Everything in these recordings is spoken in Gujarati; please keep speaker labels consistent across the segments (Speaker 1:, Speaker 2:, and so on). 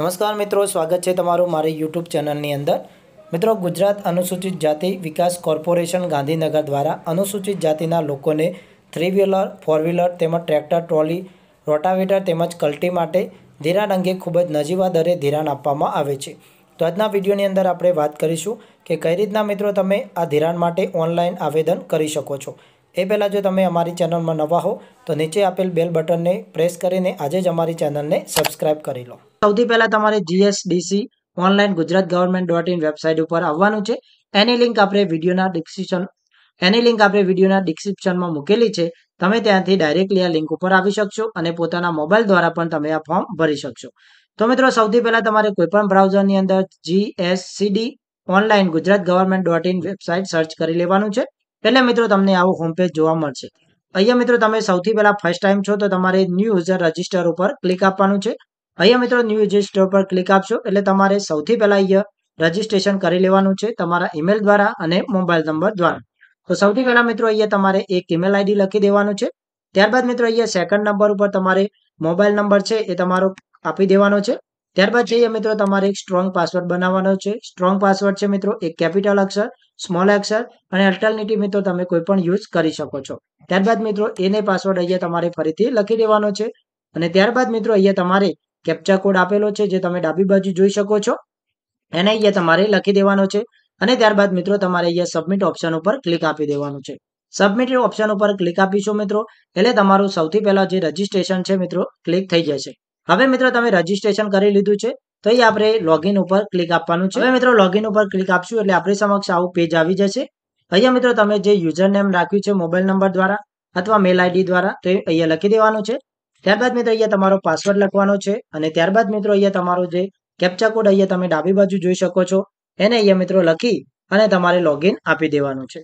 Speaker 1: નમસ્કાર મિત્રો સ્વાગત છે તમારું મારી યુટ્યુબ ચેનલની અંદર મિત્રો ગુજરાત અનુસૂચિત જાતિ વિકાસ કોર્પોરેશન ગાંધીનગર દ્વારા અનુસૂચિત જાતિના લોકોને થ્રી વ્હીલર ફોર વ્હીલર તેમજ ટ્રેક્ટર ટ્રોલી રોટાવેટર તેમજ કલ્ટી માટે ધિરાણ અંગે ખૂબ જ નજીવા દરે ધિરાણ આપવામાં આવે છે તો આજના વિડીયોની અંદર આપણે વાત કરીશું કે કઈ રીતના મિત્રો તમે આ ધિરાણ માટે ઓનલાઈન આવેદન કરી શકો છો એ પહેલાં જો તમે અમારી ચેનલમાં નવા હો તો નીચે આપેલ બેલ બટનને પ્રેસ કરીને આજે જ અમારી ચેનલને સબસ્ક્રાઇબ કરી લો સૌથી પહેલાં તમારે GSDC online Gujarat government dot in website ઉપર આવવાનું છે એની લિંક આપણે વિડીયોના ડિસ્ક્રિપ્શન એની લિંક આપણે વિડીયોના ડિસ્ક્રિપ્શનમાં મૂકેલી છે તમે ત્યાંથી ડાયરેક્ટલી આ લિંક ઉપર આવી શકશો અને પોતાના મોબાઈલ દ્વારા પણ તમે આ ફોર્મ ભરી શકશો તો મિત્રો સૌથી પહેલાં તમારે કોઈપણ બ્રાઉઝરની અંદર GSCD online Gujarat government dot in website search કરી લેવાનું છે એટલે મિત્રો તમને આવો હોમ પેજ જોવા મળશે અહીંયા મિત્રો તમે સૌથી પહેલા ફર્સ્ટ ટાઈમ છો તો તમારે ન્યૂ યુઝર રજિસ્ટર ઉપર ક્લિક આપવાનું છે અહીંયા મિત્રો ન્યૂ રજિસ્ટર ઉપર ક્લિક આપશો એટલે તમારે સૌથી પહેલા અહીંયા રજીસ્ટ્રેશન કરી લેવાનું છે તમારા ઈમેલ દ્વારા અને મોબાઈલ નંબર દ્વારા તો સૌથી પહેલા મિત્રો અહીંયા તમારે એક ઈમેલ આઈડી લખી દેવાનું છે ત્યારબાદ મિત્રો અહીંયા સેકન્ડ નંબર ઉપર તમારે મોબાઈલ નંબર છે એ તમારો આપી દેવાનો છે ત્યારબાદ જઈએ મિત્રો તમારે એક સ્ટ્રોંગ પાસવર્ડ બનાવવાનો છે સ્ટ્રોંગ પાસવર્ડ છે મિત્રો એક કેપિટલ અક્ષર સ્મોલ અક્ષર અને અલ્ટરનેટિવ મિત્રો તમે કોઈ પણ યુઝ કરી શકો છો ત્યારબાદ મિત્રો એને પાસવર્ડ અહીંયા તમારે ફરીથી લખી દેવાનો છે અને ત્યારબાદ મિત્રો અહીંયા તમારે કેપ્ચા કોડ આપેલો છે જે તમે ડાબી બાજુ જોઈ શકો છો એને અહીંયા તમારે લખી દેવાનો છે અને ત્યારબાદ મિત્રો તમારે અહીંયા સબમિટ ઓપ્શન ઉપર ક્લિક આપી દેવાનું છે સબમિટ ઓપ્શન ઉપર ક્લિક આપીશું મિત્રો એટલે તમારું સૌથી પહેલા જે રજીસ્ટ્રેશન છે મિત્રો ક્લિક થઈ જશે હવે મિત્રો તમે રજીસ્ટ્રેશન કરી લીધું છે તો એ આપણે લોગિન ઉપર ક્લિક આપવાનું છે હવે મિત્રો લોગિન ઉપર ક્લિક આપશું એટલે આપણી સમક્ષ આવું પેજ આવી જશે અહીંયા મિત્રો તમે જે યુઝર નેમ રાખ્યું છે મોબાઈલ નંબર દ્વારા અથવા મેલ આઈડી દ્વારા તો અહીંયા લખી દેવાનું છે ત્યારબાદ મિત્રો અહીંયા તમારો પાસવર્ડ લખવાનો છે અને ત્યારબાદ મિત્રો અહીંયા તમારો જે કેપ્ચા કોડ અહીંયા તમે ડાબી બાજુ જોઈ શકો છો એને અહીંયા મિત્રો લખી અને તમારે લોગિન આપી દેવાનું છે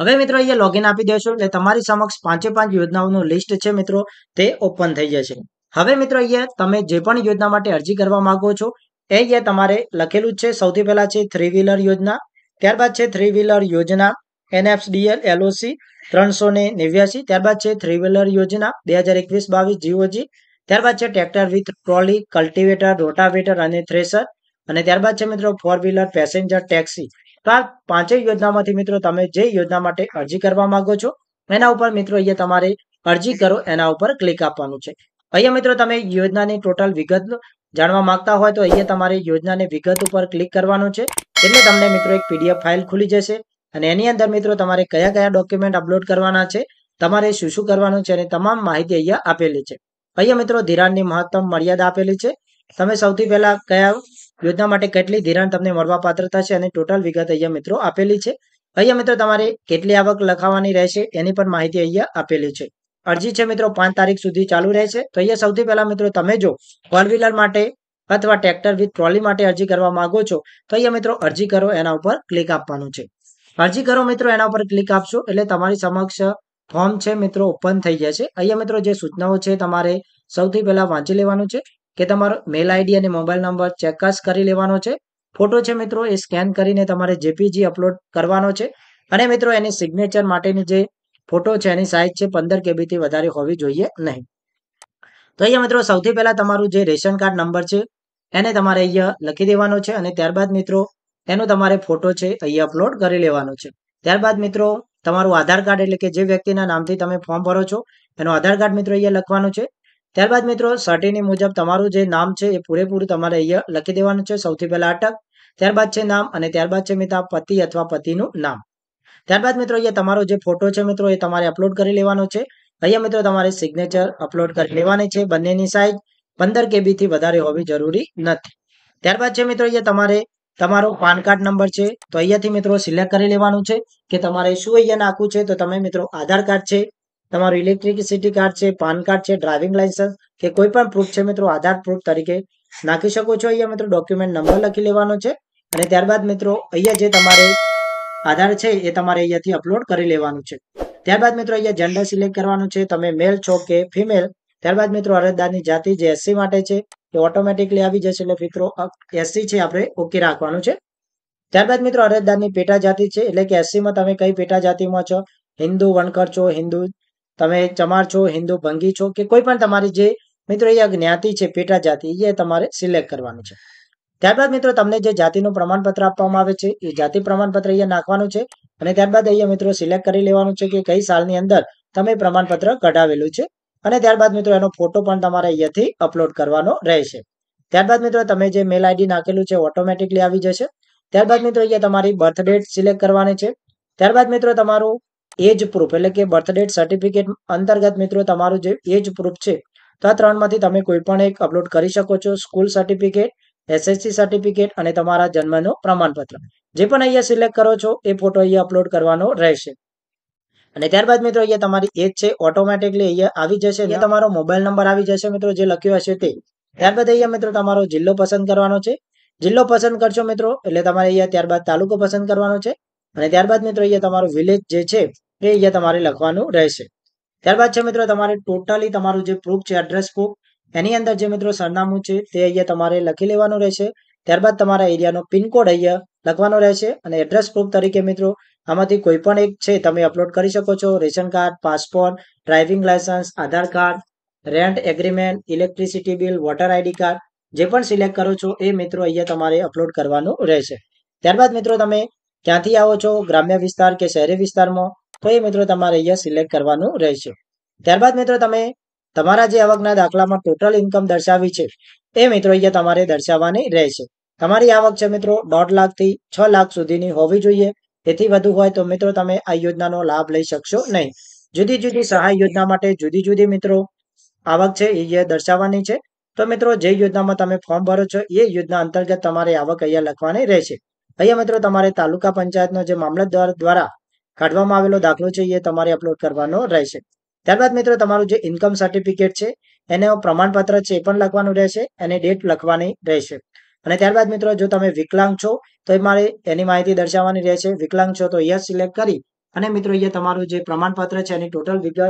Speaker 1: હવે મિત્રો અહીંયા લોગિન આપી દેશો એટલે તમારી સમક્ષ પાંચે પાંચ યોજનાઓનું લિસ્ટ છે મિત્રો તે ઓપન થઈ જશે હવે મિત્રો અહીંયા તમે જે પણ યોજના માટે અરજી કરવા માંગો છો એ અહીંયા તમારે લખેલું જ છે સૌથી પહેલાં છે થ્રી વ્હીલર યોજના ત્યારબાદ છે થ્રી વ્હીલર યોજના એનએફડીએલ એલઓસી ત્રણસો ને નેવ્યાસી ત્યારબાદ છે થ્રી વ્હીલર યોજના બે હજાર એકવીસ બાવીસ જીઓજી ત્યારબાદ છે tractor with trolley cultivator rotavator અને થ્રેસર અને ત્યારબાદ છે મિત્રો ફોર વ્હીલર પેસેન્જર ટેક્સી તો આ પાંચેય યોજનામાંથી મિત્રો તમે જે યોજના માટે અરજી કરવા માંગો છો એના ઉપર મિત્રો અહીંયા તમારે અરજી કરો એના ઉપર ક્લિક આપવાનું છે અહીંયા મિત્રો તમે યોજનાની ટોટલ વિગત જાણવા માંગતા હોય તો અહીંયા તમારે યોજનાની વિગત ઉપર ક્લિક કરવાનું છે એટલે તમને મિત્રો એક પીડીએફ ફાઇલ ખુલી જશે અને એની અંદર મિત્રો તમારે કયા કયા ડોક્યુમેન્ટ અપલોડ કરવાના છે તમારે શું શું કરવાનું છે અને તમામ માહિતી અહીંયા આપેલી છે અહીંયા મિત્રો ધિરાણની મહત્તમ મર્યાદા આપેલી છે તમે સૌથી પહેલા કયા યોજના માટે કેટલી ધિરાણ તમને મળવા પાત્ર થશે અને ટોટલ વિગત અહીંયા મિત્રો આપેલી છે અહીંયા મિત્રો તમારે કેટલી આવક લખાવાની રહેશે એની પણ માહિતી અહીંયા આપેલી છે અરજી છે મિત્રો પાંચ તારીખ સુધી ચાલુ રહેશે તો અહીંયા સૌથી પહેલા મિત્રો તમે જો ફોર વ્હીલર માટે અથવા ટ્રેક્ટર વિથ ટ્રોલી માટે અરજી કરવા માંગો છો તો અહીંયા મિત્રો અરજી કરો એના ઉપર ક્લિક આપવાનું છે અરજી કરો મિત્રો એના ઉપર ક્લિક આપશો એટલે તમારી સમક્ષ ફોર્મ છે મિત્રો ઓપન થઈ જશે અહીંયા મિત્રો જે સૂચનાઓ છે તમારે સૌથી પહેલા વાંચી લેવાનું છે કે તમારો મેલ આઈડી અને મોબાઈલ નંબર ચેકસ કરી લેવાનો છે ફોટો છે મિત્રો એ સ્કેન કરીને તમારે જેપીજી અપલોડ કરવાનો છે અને મિત્રો એની સિગ્નેચર માટેની જે ફોટો છે એની સાઇઝ છે પંદર કેબીથી વધારે હોવી જોઈએ નહીં તો અહીંયા મિત્રો સૌથી પહેલાં તમારું જે રેશન કાર્ડ નંબર છે એને તમારે અહીંયા લખી દેવાનો છે અને ત્યારબાદ મિત્રો એનો તમારે ફોટો છે અહીંયા અપલોડ કરી લેવાનો છે ત્યારબાદ મિત્રો તમારું આધાર કાર્ડ એટલે કે જે વ્યક્તિના નામથી તમે ફોર્મ ભરો છો એનો આધાર કાર્ડ મિત્રો અહીંયા લખવાનો છે ત્યારબાદ મિત્રો સર્ટીની મુજબ તમારું જે નામ છે એ પૂરેપૂરું તમારે અહીંયા લખી દેવાનું છે સૌથી પહેલાં અટક ત્યારબાદ છે નામ અને ત્યારબાદ છે મિત્રો પતિ અથવા પતિનું નામ ત્યારબાદ મિત્રો અહીંયા તમારો જે ફોટો છે મિત્રો એ તમારે અપલોડ કરી લેવાનો છે અહીંયા મિત્રો તમારે સિગ્નેચર અપલોડ કરી લેવાની છે બંનેની સાઇઝ પંદર કેબીથી વધારે હોવી જરૂરી નથી ત્યારબાદ છે મિત્રો અહીંયા તમારે તમારો પાન કાર્ડ નંબર છે તો અહીંયાથી મિત્રો સિલેક્ટ કરી લેવાનું છે કે તમારે શું અહીંયા નાખવું છે તો તમે મિત્રો આધાર કાર્ડ છે તમારું ઇલેક્ટ્રિસિટી કાર્ડ છે પાન કાર્ડ છે ડ્રાઇવિંગ લાયસન્સ કે કોઈ પણ પ્રૂફ છે મિત્રો આધાર પ્રૂફ તરીકે નાખી શકો છો અહીંયા મિત્રો ડોક્યુમેન્ટ નંબર લખી લેવાનો છે અને ત્યારબાદ મિત્રો અહીંયા જે તમારે આધાર છે એ તમારે અહીંયાથી અપલોડ કરી લેવાનું છે ત્યારબાદ મિત્રો અહીંયા જેન્ડર સિલેક્ટ કરવાનું છે તમે મેલ છો કે ફિમેલ ત્યારબાદ મિત્રો અરજદારની જાતિ જે એસસી માટે છે એ ઓટોમેટિકલી આવી જશે એટલે મિત્રો એસસી છે આપણે ઓકે રાખવાનું છે ત્યારબાદ મિત્રો અરજદારની પેટા જાતિ છે એટલે કે એસસીમાં તમે કઈ પેટા જાતિમાં છો હિન્દુ વણકર છો હિન્દુ તમે ચમાર છો હિન્દુ ભંગી છો કે કોઈ પણ તમારી જે મિત્રો અહીંયા જ્ઞાતિ છે પેટા જાતિ એ તમારે સિલેક્ટ કરવાનું છે ત્યારબાદ મિત્રો તમને જે જાતિનું પ્રમાણપત્ર આપવામાં આવે છે એ જાતિ પ્રમાણપત્ર અહીંયા નાખવાનું છે અને ત્યારબાદ અહીંયા મિત્રો સિલેક્ટ કરી લેવાનું છે કે કઈ સાલની અંદર તમે પ્રમાણપત્ર કઢાવેલું છે અને ત્યારબાદ મિત્રો એનો ફોટો પણ તમારે અહીંયાથી અપલોડ કરવાનો રહેશે ત્યારબાદ મિત્રો તમે જે મેલ આઈડી નાખેલું છે ઓટોમેટિકલી આવી જશે ત્યારબાદ મિત્રો અહીંયા તમારી બર્થ ડેટ સિલેક્ટ કરવાની છે ત્યારબાદ મિત્રો તમારું એજ પ્રૂફ એટલે કે બર્થ ડેટ સર્ટિફિકેટ અંતર્ગત મિત્રો તમારું જે એજ પ્રૂફ છે તો આ ત્રણમાંથી તમે કોઈ પણ એક અપલોડ કરી શકો છો સ્કૂલ સર્ટિફિકેટ એસએસસી સર્ટિફિકેટ અને તમારા જન્મનું પ્રમાણપત્ર જે પણ અહીંયા સિલેક્ટ કરો છો એ ફોટો અહીંયા અપલોડ કરવાનો રહેશે અને ત્યારબાદ મિત્રો અહીંયા તમારી એજ છે ઓટોમેટિકલી અહીંયા આવી જશે અહીંયા તમારો મોબાઈલ નંબર આવી જશે મિત્રો જે લખ્યો હશે તે ત્યારબાદ અહીંયા મિત્રો તમારો જિલ્લો પસંદ કરવાનો છે જિલ્લો પસંદ કરશો મિત્રો એટલે તમારે અહીંયા ત્યારબાદ તાલુકો પસંદ કરવાનો છે અને ત્યારબાદ મિત્રો અહીંયા તમારો વિલેજ જે છે એ અહીંયા તમારે લખવાનું રહેશે ત્યારબાદ છે મિત્રો તમારે ટોટલી તમારું જે પ્રૂફ છે એડ્રેસ પ્રૂફ એની અંદર જે મિત્રો સરનામું છે તે અહીંયા તમારે લખી લેવાનું રહેશે ત્યારબાદ તમારા એરિયાનો પિનકોડ અહીંયા લખવાનો રહેશે અને એડ્રેસ પ્રૂફ તરીકે મિત્રો આમાંથી કોઈ પણ એક છે તમે અપલોડ કરી શકો છો ration card passport driving licence Aadhaar card rent agreement electricity bill voter ID card જે પણ સિલેક્ટ કરો છો એ મિત્રો અહીંયા તમારે અપલોડ કરવાનું રહેશે ત્યારબાદ મિત્રો તમે ક્યાંથી આવો છો ગ્રામ્ય વિસ્તાર કે શહેરી વિસ્તારમાં તો એ મિત્રો તમારે અહીંયા સિલેક્ટ કરવાનું રહેશે ત્યારબાદ મિત્રો તમે તમારા જે આવકના દાખલામાં ટોટલ ઇન્કમ દર્શાવી છે એ મિત્રો અહીંયા તમારે દર્શાવવાની રહેશે તમારી આવક છે મિત્રો દોઢ લાખથી છ લાખ સુધીની હોવી જોઈએ તેથી વધુ હોય તો મિત્રો તમે આ યોજનાનો લાભ લઈ શકશો નહીં જુદી જુદી સહાય યોજના માટે જુદી જુદી મિત્રો આવક છે એ દર્શાવવાની છે તો મિત્રો જે યોજનામાં તમે ફોર્મ ભરો છો એ યોજના અંતર્ગત તમારે આવક અહીંયા લખવાની રહેશે અહીંયા મિત્રો તમારે તાલુકા પંચાયતનો જે મામલતદાર દ્વારા કાઢવામાં આવેલો દાખલો છે એ તમારે અપલોડ કરવાનો રહેશે ત્યારબાદ મિત્રો તમારું જે ઇન્કમ સર્ટિફિકેટ છે એને પ્રમાણપત્ર છે એ પણ લખવાનું રહેશે અને ડેટ લખવાની રહેશે અને ત્યારબાદ મિત્રો જો તમે વિકલાંગ છો તો એ મારે એની માહિતી દર્શાવવાની રહેશે વિકલાંગ છો તો યસ સિલેક્ટ કરી અને મિત્રો અહીંયા તમારું જે પ્રમાણપત્ર છે એની ટોટલ વિગત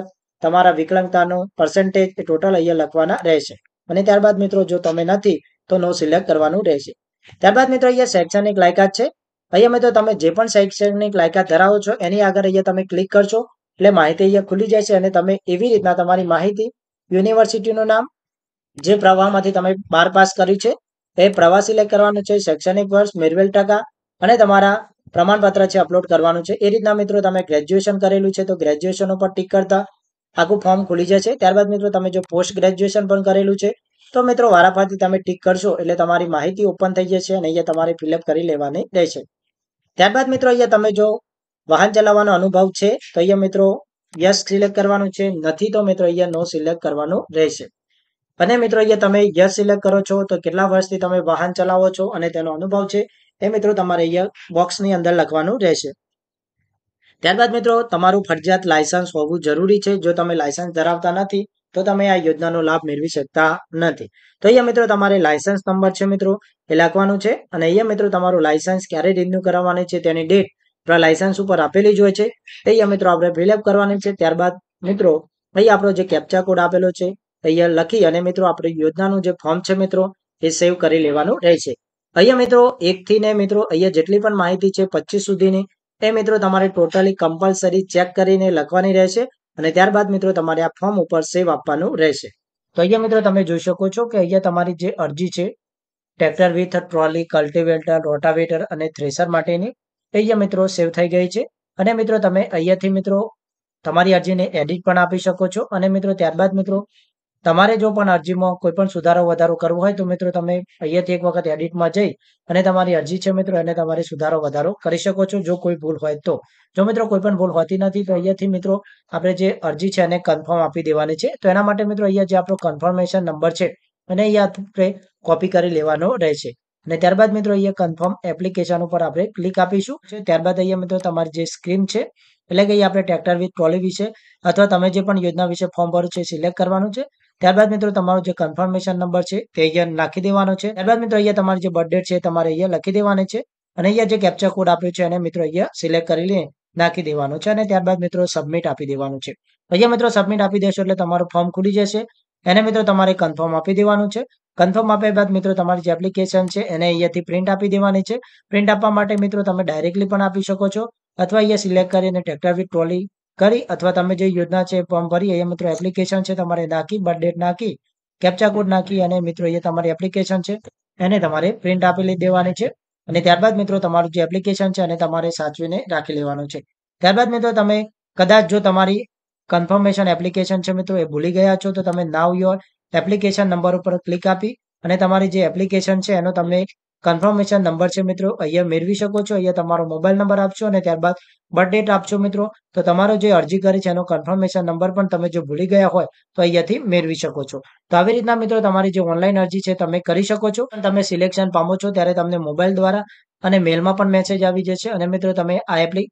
Speaker 1: તમારા વિકલાંગતાનો પર્સન્ટેજ એ ટોટલ અહીંયા લખવાના રહેશે અને ત્યારબાદ મિત્રો જો તમે નથી તો નો સિલેક્ટ કરવાનું રહેશે ત્યારબાદ મિત્રો અહીંયા શૈક્ષણિક લાયકાત છે અહીંયા મિત્રો તમે જે પણ શૈક્ષણિક લાયકાત ધરાવો છો એની આગળ અહીંયા તમે ક્લિક કરશો એટલે માહિતી અહીંયા ખુલી જાય છે અને તમે એવી રીતના તમારી માહિતી યુનિવર્સિટીનું નામ જે પ્રવાહમાંથી તમે બાર પાસ કર્યું છે એ પ્રવાહ સિલેક્ટ કરવાનું છે શૈક્ષણિક વર્ષ મેળવેલ ટકા અને તમારા પ્રમાણપત્ર છે અપલોડ કરવાનું છે એ રીતના મિત્રો તમે ગ્રેજ્યુએશન કરેલું છે તો ગ્રેજ્યુએશન ઉપર ટીક કરતા આખું ફોર્મ ખુલી જશે ત્યારબાદ મિત્રો તમે જો પોસ્ટ ગ્રેજ્યુએશન પણ કરેલું છે તો મિત્રો વારાફરતી તમે ટીક કરશો એટલે તમારી માહિતી ઓપન થઈ જશે અને અહીંયા તમારે ફિલઅપ કરી લેવાની રહેશે ત્યારબાદ મિત્રો અહીંયા તમે જો વાહન ચલાવવાનો અનુભવ છે તો અહીંયા મિત્રો યસ સિલેક્ટ કરવાનું છે નથી તો મિત્રો અહીંયા નો સિલેક્ટ કરવાનું રહેશે અને મિત્રો અહીંયા તમે યસ સિલેક્ટ કરો છો તો કેટલા વર્ષથી તમે વાહન ચલાવો છો અને તેનો અનુભવ છે એ મિત્રો તમારે અહીંયા બોક્સની અંદર લખવાનું રહેશે ત્યારબાદ મિત્રો તમારું ફરજિયાત લાયસન્સ હોવું જરૂરી છે જો તમે લાયસન્સ ધરાવતા નથી તો તમે આ યોજનાનો લાભ મેળવી શકતા નથી તો અહીંયા મિત્રો તમારે લાયસન્સ નંબર છે મિત્રો એ લખવાનું છે અને અહીંયા મિત્રો તમારું લાયસન્સ ક્યારે રિન્યુ કરાવવાની છે તેની ડેટ લાયસન્સ ઉપર આપેલી જ હોય છે અહીંયા મિત્રો આપણે ફિલઅપ કરવાની છે ત્યારબાદ મિત્રો અહીં આપણો જે કેપ્ચા કોડ આપેલો છે અહીંયા લખી અને મિત્રો આપણે યોજનાનું જે ફોર્મ છે મિત્રો એ સેવ કરી લેવાનું રહેશે અહીંયા મિત્રો એકથી ને મિત્રો અહીંયા જેટલી પણ માહિતી છે પચીસ સુધીની એ મિત્રો તમારે ટોટલી કમ્પલસરી ચેક કરીને લખવાની રહેશે અને ત્યારબાદ મિત્રો તમારે આ ફોર્મ ઉપર સેવ આપવાનું રહેશે તો અહીંયા મિત્રો તમે જોઈ શકો છો કે અહીંયા તમારી જે અરજી છે tractor with trolley cultivator rotavator અને થ્રેસર માટેની અહીંયા મિત્રો સેવ થઈ ગઈ છે અને મિત્રો તમે અહીંયાથી મિત્રો તમારી અરજીને એડિટ પણ આપી શકો છો અને મિત્રો ત્યારબાદ મિત્રો તમારે જો પણ અરજીમાં કોઈ પણ સુધારો વધારો કરવો હોય તો મિત્રો તમે અહીંયાથી એક વખત એડિટમાં જઈ અને તમારી અરજી છે મિત્રો એને તમારે સુધારો વધારો કરી શકો છો જો કોઈ ભૂલ હોય તો જો મિત્રો કોઈ પણ ભૂલ હોતી નથી તો અહીંયાથી મિત્રો આપણે જે અરજી છે એને કન્ફર્મ આપી દેવાની છે તો એના માટે મિત્રો અહીંયા જે આપણો કન્ફર્મેશન નંબર છે અને અહીંયા આપણે કોપી કરી લેવાનો રહેશે અને ત્યારબાદ મિત્રો અહીંયા કન્ફર્મ એપ્લિકેશન ઉપર આપણે ક્લિક આપીશું ત્યારબાદ અહીંયા મિત્રો તમારી જે સ્ક્રીન છે એટલે કે આપણે ટ્રેક્ટર વિથ ટ્રોલી વિશે અથવા તમે જે પણ યોજના વિશે ફોર્મ ભર્યું છે સિલેક્ટ કરવાનું છે ત્યારબાદ મિત્રો તમારો જે કન્ફર્મેશન નંબર છે તે અહીંયા નાખી દેવાનો છે ત્યારબાદ મિત્રો અહીંયા તમારી જે બર્થ છે તમારે અહીંયા લખી દેવાની છે અને અહીંયા જે કેપ્ચર કોડ આપ્યો છે એને મિત્રો અહીંયા સિલેક્ટ કરી લે નાખી દેવાનો છે અને ત્યારબાદ મિત્રો સબમિટ આપી દેવાનું છે અહીંયા મિત્રો સબમિટ આપી દેશો એટલે તમારું ફોર્મ ખુલી જશે એને મિત્રો તમારે કન્ફર્મ આપી દેવાનું છે કન્ફર્મ આપ્યા બાદ મિત્રો તમારી જે એપ્લિકેશન છે એને અહીંયાથી પ્રિન્ટ આપી દેવાની છે પ્રિન્ટ આપવા માટે મિત્રો તમે ડાયરેક્ટલી પણ આપી શકો છો અથવા અહીંયા સિલેક્ટ કરીને ટ્રેક્ટર વિથ ટ્રોલી કરી અથવા તમે જે યોજના છે ફોર્મ ભરી અહીંયા મિત્રો એપ્લિકેશન છે તમારે નાખી બર્થ ડેટ નાખી કેપ્ચા કોડ નાખી અને મિત્રો અહીંયા તમારી એપ્લિકેશન છે એને તમારે પ્રિન્ટ આપી દેવાની છે અને ત્યારબાદ મિત્રો તમારું જે એપ્લિકેશન છે એને તમારે સાચવીને રાખી લેવાનું છે ત્યારબાદ મિત્રો તમે કદાચ જો તમારી કન્ફર્મેશન એપ્લિકેશન છે મિત્રો એ ભૂલી ગયા છો તો તમે નાવ યોર એપ્લિકેશન નંબર ઉપર ક્લિક આપી અને તમારી જે એપ્લિકેશન છે એનો તમે કન્ફર્મેશન નંબર છે મિત્રો અહીંયા મેળવી શકો છો અહીંયા તમારો મોબાઈલ નંબર આપશો અને ત્યારબાદ બર્થ ડેટ આપશો મિત્રો તો તમારો જે અરજી કરી છે એનો કન્ફર્મેશન નંબર પણ તમે જો ભૂલી ગયા હોય તો અહીંયાથી મેળવી શકો છો તો આવી રીતના મિત્રો તમારી જે ઓનલાઈન અરજી છે તમે કરી શકો છો તમે સિલેક્શન પામો છો ત્યારે તમને મોબાઈલ દ્વારા અને મેલમાં પણ મેસેજ આવી જશે અને મિત્રો તમે આ એપ્લિક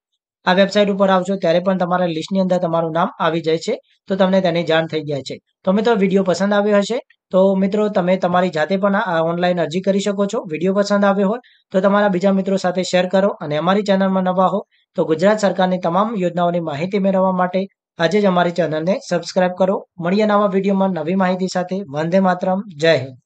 Speaker 1: આ વેબસાઇટ ઉપર આવશો ત્યારે પણ તમારા લિસ્ટની અંદર તમારું નામ આવી જાય છે તો તમને તેની જાણ થઈ જાય છે તો મિત્રો વિડીયો પસંદ આવ્યો હશે તો મિત્રો તમે તમારી જાતે પણ આ ઓનલાઈન અરજી કરી શકો છો વિડીયો પસંદ આવ્યો હોય તો તમારા બીજા મિત્રો સાથે શેર કરો અને અમારી ચેનલમાં નવા હો તો ગુજરાત સરકારની તમામ યોજનાઓની માહિતી મેળવવા માટે આજે જ અમારી ચેનલને સબસ્ક્રાઇબ કરો મળીએ નવા વિડીયોમાં નવી માહિતી સાથે વંદે માતરમ જય હિન્દ